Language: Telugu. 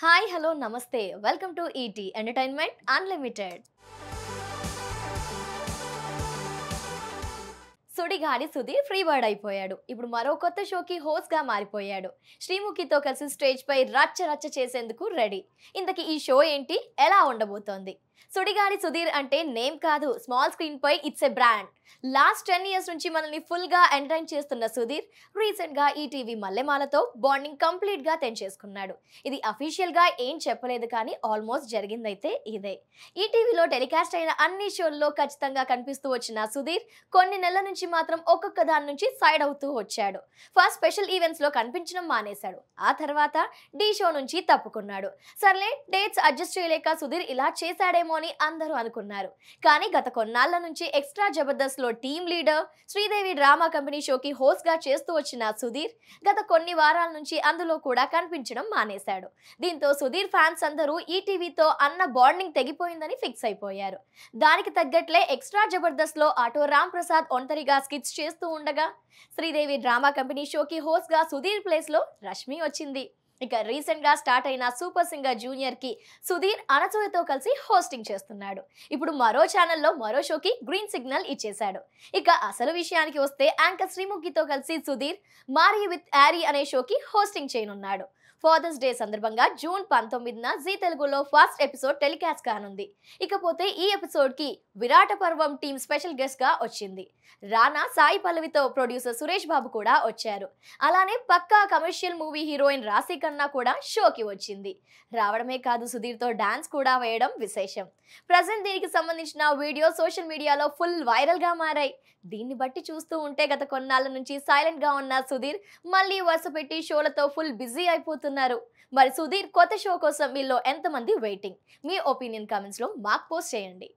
హాయ్ హలో నమస్తే welcome to ET entertainment unlimited Sudigali Sudheer free bird అయిపోయాడు ఇప్పుడు మరో కొత్త షోకి గా మారిపోయాడు శ్రీముఖితో కలిసి స్టేజ్పై రచ్చ రచ్చ చేసేందుకు రెడీ ఇంతకి ఈ షో ఏంటి ఎలా ఉండబోతోంది సుడిగాలి సుధీర్ అంటే నేమ్ కాదు స్మాల్ స్క్రీన్ పై it's a brand last ten years నుంచి మనల్ని ఫుల్గా ఎంటర్టైన్ చేస్తున్న సుధీర్ రీసెంట్గా ఈటీవీ మల్లెమాలతో బాండింగ్ కంప్లీట్గా తెంచేసుకున్నాడు ఇది అఫీషియల్గా ఏం చెప్పలేదు కానీ ఆల్మోస్ట్ జరిగిందైతే ఇదే ఈటీవీలో టెలికాస్ట్ అయిన అన్ని షోల్లో ఖచ్చితంగా కనిపిస్తూ వచ్చిన సుధీర్ కొన్ని నెలల నుంచి నుంచి మాత్రం ఒక్కొక్క దాని నుంచి సైడ్ అవుతూ వచ్చాడు ఫస్ట్ స్పెషల్ ఈవెంట్స్ లో కనిపించడం మానేశాడు ఆ తర్వాత డీ షో నుంచి తప్పుకున్నాడు సర్లే డేట్స్ అడ్జస్ట్ చేయలేక సుధీర్ ఇలా చేశాడేమో అని అందరూ అనుకున్నారు కానీ గత కొన్నాళ్ల నుంచి ఎక్స్ట్రా లో team leader Sridevi drama company షోకి గా చేస్తూ వచ్చిన సుధీర్ గత కొన్ని వారాల నుంచి అందులో కూడా కనిపించడం మానేశాడు దీంతో సుధీర్ ఫ్యాన్స్ అందరూ ఈటీవీతో అన్న బాండింగ్ తెగిపోయిందని ఫిక్స్ అయిపోయారు దానికి తగ్గట్లే ఎక్స్ట్రా జబర్దస్త్ లో ఆటో రామ్ ప్రసాద్ ఒంటరిగా గా స్కిట్స్ చేస్తూ ఉండగా శ్రీదేవి డ్రామా కంపెనీ షోకి హోస్ట్ గా సుధీర్ ప్లేస్లో రష్మి వచ్చింది ఇక రీసెంట్గా స్టార్ట్ అయిన సూపర్ సింగర్ జూనియర్కి సుధీర్ అనసూయతో కలిసి హోస్టింగ్ చేస్తున్నాడు ఇప్పుడు మరో ఛానల్లో మరో షోకి గ్రీన్ సిగ్నల్ ఇచ్చేశాడు ఇక అసలు విషయానికి వస్తే యాంకర్ శ్రీముఖితో కలిసి సుధీర్ మారీ విత్ యారీ అనే షోకి హోస్టింగ్ చేయనున్నాడు ఫాదర్స్ డే సందర్భంగా జూన్ పంతొమ్మిదిన జీ తెలుగులో ఫస్ట్ ఎపిసోడ్ టెలికాస్ట్ కానుంది ఇకపోతే ఈ ఎపిసోడ్కి విరాట పర్వం టీం స్పెషల్ గెస్ట్గా వచ్చింది రానా సాయి పల్లవితో ప్రొడ్యూసర్ సురేష్ బాబు కూడా వచ్చారు అలానే పక్కా కమర్షియల్ మూవీ హీరోయిన్ రాశి కన్నా కూడా షోకి వచ్చింది రావడమే కాదు సుధీర్తో డాన్స్ కూడా వేయడం విశేషం ప్రజెంట్ దీనికి సంబంధించిన వీడియో సోషల్ మీడియాలో ఫుల్ వైరల్గా మారాయి దీన్ని బట్టి చూస్తూ ఉంటే గత కొన్నాళ్ళ నుంచి సైలెంట్గా ఉన్న సుధీర్ మళ్ళీ వరుస పెట్టి షోలతో ఫుల్ బిజీ అయిపోతుంది చేస్తున్నారు మరి సుధీర్ కొత్త షో కోసం మీలో ఎంతమంది వెయిటింగ్ మీ ఒపీనియన్ కామెంట్స్లో మాకు పోస్ట్ చేయండి